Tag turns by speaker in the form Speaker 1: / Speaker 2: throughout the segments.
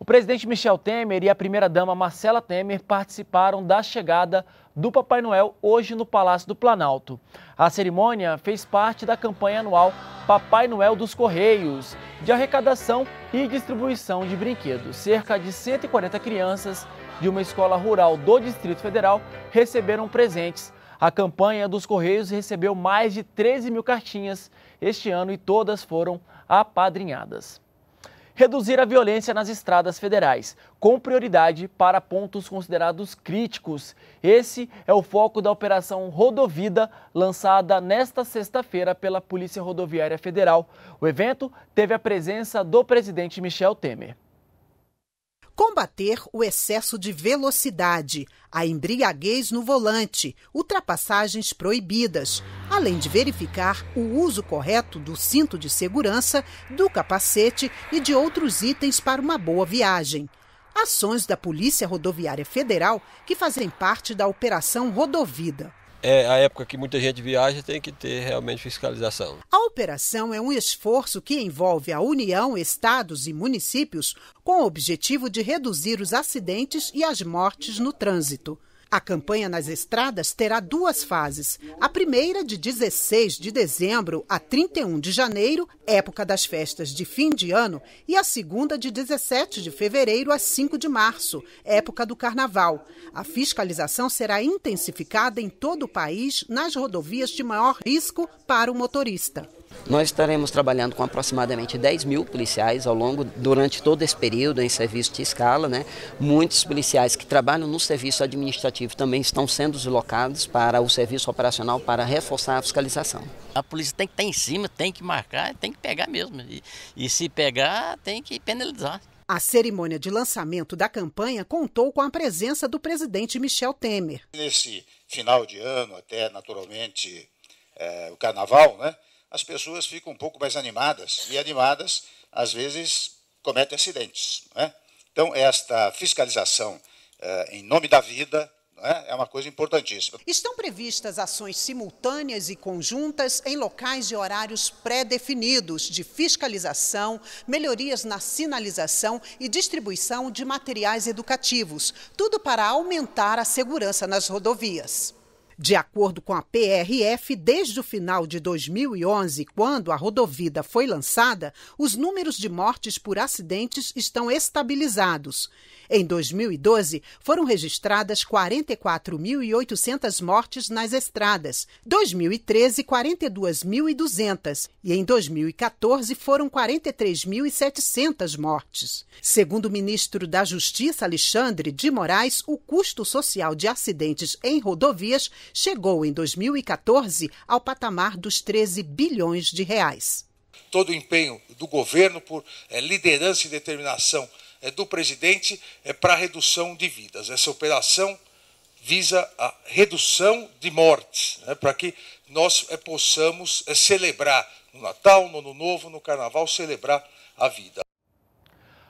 Speaker 1: O presidente Michel Temer e a primeira-dama Marcela Temer participaram da chegada do Papai Noel hoje no Palácio do Planalto. A cerimônia fez parte da campanha anual Papai Noel dos Correios, de arrecadação e distribuição de brinquedos. Cerca de 140 crianças de uma escola rural do Distrito Federal receberam presentes. A campanha dos Correios recebeu mais de 13 mil cartinhas este ano e todas foram apadrinhadas reduzir a violência nas estradas federais, com prioridade para pontos considerados críticos. Esse é o foco da Operação Rodovida, lançada nesta sexta-feira pela Polícia Rodoviária Federal. O evento teve a presença do presidente Michel Temer combater o excesso de
Speaker 2: velocidade, a embriaguez no volante, ultrapassagens proibidas, além de verificar o uso correto do cinto de segurança, do capacete e de outros itens para uma boa viagem. Ações da Polícia Rodoviária Federal que fazem parte da Operação Rodovida
Speaker 1: é a época que muita gente viaja, tem que ter realmente fiscalização.
Speaker 2: A operação é um esforço que envolve a União, estados e municípios com o objetivo de reduzir os acidentes e as mortes no trânsito. A campanha nas estradas terá duas fases. A primeira, de 16 de dezembro a 31 de janeiro, época das festas de fim de ano, e a segunda, de 17 de fevereiro a 5 de março, época do Carnaval. A fiscalização será intensificada em todo o país nas rodovias de maior risco para o motorista.
Speaker 1: Nós estaremos trabalhando com aproximadamente 10 mil policiais ao longo, durante todo esse período, em serviço de escala, né? Muitos policiais que trabalham no serviço administrativo também estão sendo deslocados para o serviço operacional para reforçar
Speaker 3: a fiscalização. A polícia tem que estar em cima, tem que marcar, tem que pegar mesmo. E, e se pegar, tem que penalizar.
Speaker 2: A cerimônia de lançamento da campanha contou com a presença do presidente Michel Temer.
Speaker 1: Nesse final de ano, até naturalmente é, o carnaval, né, as pessoas ficam um pouco mais animadas e animadas às vezes cometem acidentes. Né? Então, esta fiscalização é, em nome da vida, né? É uma coisa importantíssima.
Speaker 2: Estão previstas ações simultâneas e conjuntas em locais e horários pré-definidos de fiscalização, melhorias na sinalização e distribuição de materiais educativos, tudo para aumentar a segurança nas rodovias. De acordo com a PRF, desde o final de 2011, quando a rodovida foi lançada, os números de mortes por acidentes estão estabilizados. Em 2012, foram registradas 44.800 mortes nas estradas, 2013, 42.200 e em 2014 foram 43.700 mortes. Segundo o ministro da Justiça, Alexandre de Moraes, o custo social de acidentes em rodovias chegou em 2014 ao patamar dos 13 bilhões de reais.
Speaker 1: Todo o empenho do governo por é, liderança e determinação é, do presidente é para a redução de vidas. Essa operação visa a redução de mortes, né, para que nós é, possamos é, celebrar no Natal, no Ano Novo, no Carnaval, celebrar a vida.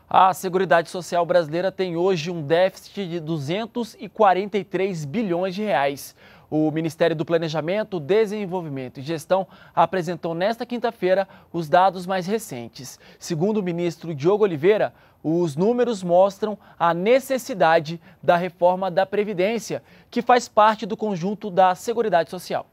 Speaker 1: A Seguridade Social brasileira tem hoje um déficit de 243 bilhões de reais. O Ministério do Planejamento, Desenvolvimento e Gestão apresentou nesta quinta-feira os dados mais recentes. Segundo o ministro Diogo Oliveira, os números mostram a necessidade da reforma da Previdência, que faz parte do conjunto da Seguridade Social.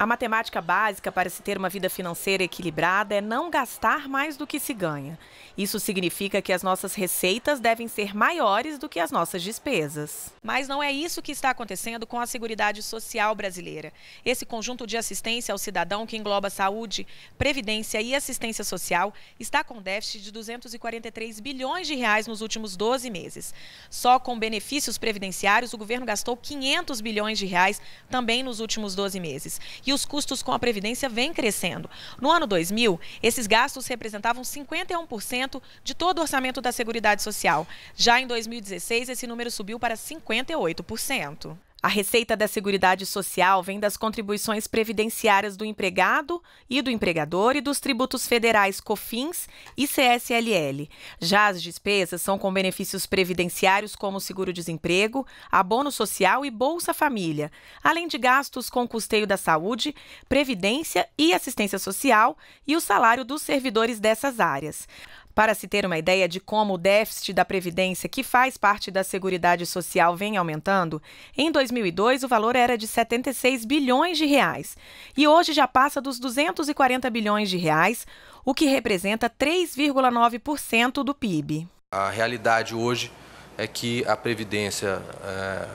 Speaker 3: A matemática básica para se ter uma vida financeira equilibrada é não gastar mais do que se ganha. Isso significa que as nossas receitas devem ser maiores do que as nossas despesas. Mas não é isso que está acontecendo com a Seguridade Social brasileira. Esse conjunto de assistência ao cidadão que engloba saúde, previdência e assistência social está com déficit de 243 bilhões de reais nos últimos 12 meses. Só com benefícios previdenciários o governo gastou 500 bilhões de reais também nos últimos 12 meses. E e os custos com a Previdência vêm crescendo. No ano 2000, esses gastos representavam 51% de todo o orçamento da Seguridade Social. Já em 2016, esse número subiu para 58%. A receita da Seguridade Social vem das contribuições previdenciárias do empregado e do empregador e dos tributos federais COFINS e CSLL. Já as despesas são com benefícios previdenciários como seguro-desemprego, abono social e Bolsa Família, além de gastos com custeio da saúde, previdência e assistência social e o salário dos servidores dessas áreas. Para se ter uma ideia de como o déficit da Previdência, que faz parte da Seguridade Social, vem aumentando, em 2002 o valor era de 76 bilhões de reais e hoje já passa dos 240 bilhões de reais, o que representa 3,9% do PIB.
Speaker 2: A realidade hoje é que a Previdência, é,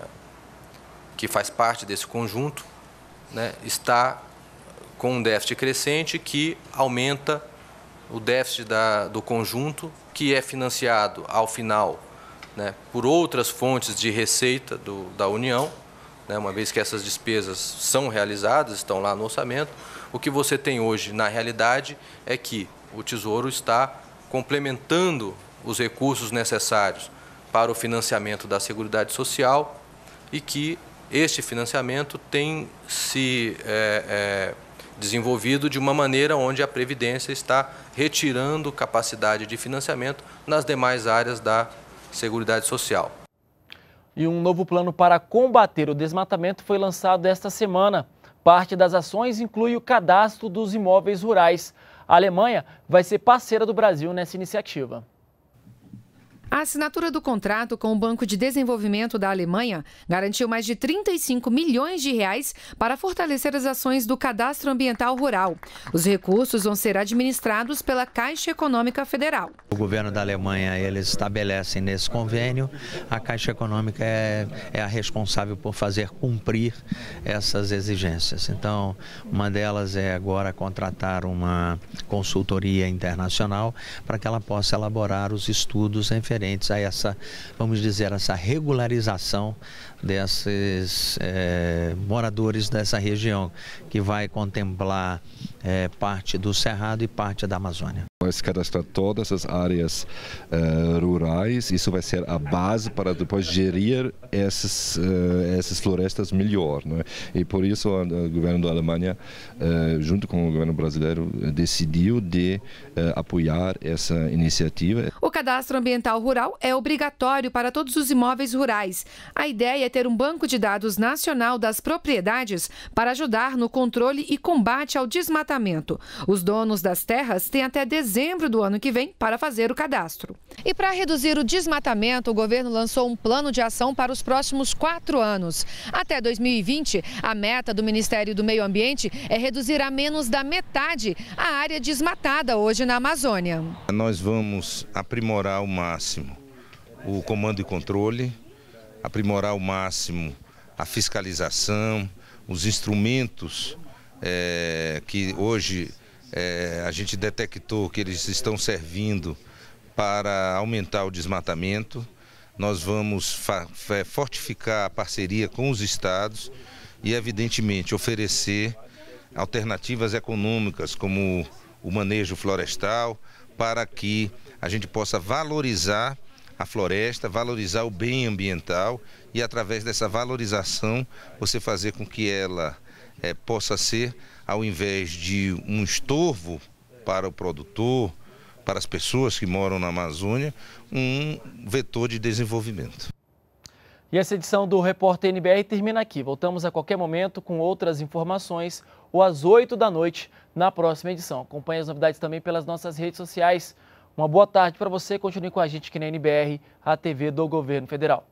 Speaker 2: que faz parte desse conjunto, né, está com um déficit crescente que aumenta o déficit da, do conjunto, que é financiado ao final né, por outras fontes de receita do, da União, né, uma vez que essas despesas são realizadas, estão lá no orçamento, o que você tem hoje na realidade é que o Tesouro está complementando os recursos necessários para o financiamento da Seguridade Social e que este financiamento tem se é, é, desenvolvido de uma maneira onde a Previdência está retirando capacidade de financiamento nas demais áreas da Seguridade Social.
Speaker 1: E um novo plano para combater o desmatamento foi lançado esta semana. Parte das ações inclui o cadastro dos imóveis rurais. A Alemanha vai ser parceira do Brasil nessa iniciativa.
Speaker 4: A assinatura do contrato com o Banco de Desenvolvimento da Alemanha garantiu mais de 35 milhões de reais para fortalecer as ações do Cadastro Ambiental Rural. Os recursos vão ser administrados pela Caixa Econômica Federal.
Speaker 1: O governo da Alemanha eles estabelecem nesse convênio, a Caixa Econômica é, é a responsável por fazer cumprir essas exigências. Então, uma delas é agora contratar uma consultoria internacional para que ela possa elaborar os estudos em referentes a essa, vamos dizer, essa regularização desses é, moradores dessa região, que vai contemplar é, parte do Cerrado e parte da Amazônia
Speaker 3: se cadastrar todas as áreas uh, rurais, isso vai ser a base para depois gerir essas, uh, eh, essas florestas melhor. Né? E por isso o
Speaker 2: governo da Alemanha, uh, junto com o governo brasileiro, decidiu de
Speaker 3: apoiar essa iniciativa. O
Speaker 4: cadastro ambiental rural é obrigatório para todos os imóveis rurais. A ideia é ter um banco de dados nacional das propriedades para ajudar no controle e combate ao desmatamento. Os donos das terras têm até dezembro do ano que vem para fazer o cadastro. E para reduzir o desmatamento, o governo lançou um plano de ação para os próximos quatro anos. Até 2020, a meta do Ministério do Meio Ambiente é reduzir a menos da metade a área desmatada hoje na Amazônia.
Speaker 2: Nós vamos aprimorar ao máximo o comando e controle, aprimorar ao máximo a fiscalização, os instrumentos é, que hoje é, a gente detectou que eles estão servindo para aumentar o desmatamento. Nós vamos é, fortificar a parceria com os estados e, evidentemente, oferecer alternativas econômicas, como o manejo florestal, para que a gente possa valorizar a floresta, valorizar o bem ambiental e, através dessa valorização, você fazer com que ela é, possa ser ao invés de um estorvo para o produtor, para as pessoas que moram na Amazônia, um vetor de desenvolvimento.
Speaker 1: E essa edição do Repórter NBR termina aqui. Voltamos a qualquer momento com outras informações ou às 8 da noite na próxima edição. Acompanhe as novidades também pelas nossas redes sociais. Uma boa tarde para você. Continue com a gente aqui na NBR, a TV do Governo Federal.